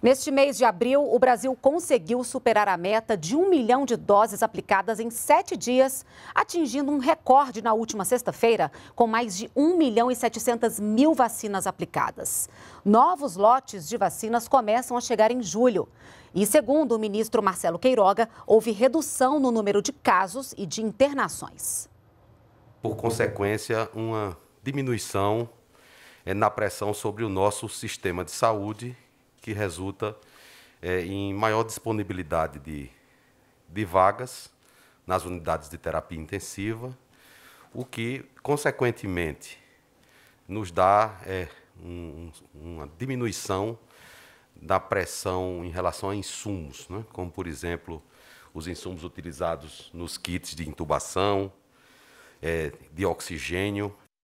Neste mês de abril, o Brasil conseguiu superar a meta de um milhão de doses aplicadas em sete dias, atingindo um recorde na última sexta-feira, com mais de 1 milhão e 700 mil vacinas aplicadas. Novos lotes de vacinas começam a chegar em julho. E, segundo o ministro Marcelo Queiroga, houve redução no número de casos e de internações. Por consequência, uma diminuição eh, na pressão sobre o nosso sistema de saúde que resulta é, em maior disponibilidade de, de vagas nas unidades de terapia intensiva, o que, consequentemente, nos dá é, um, uma diminuição da pressão em relação a insumos, né? como, por exemplo, os insumos utilizados nos kits de intubação, é, de oxigênio,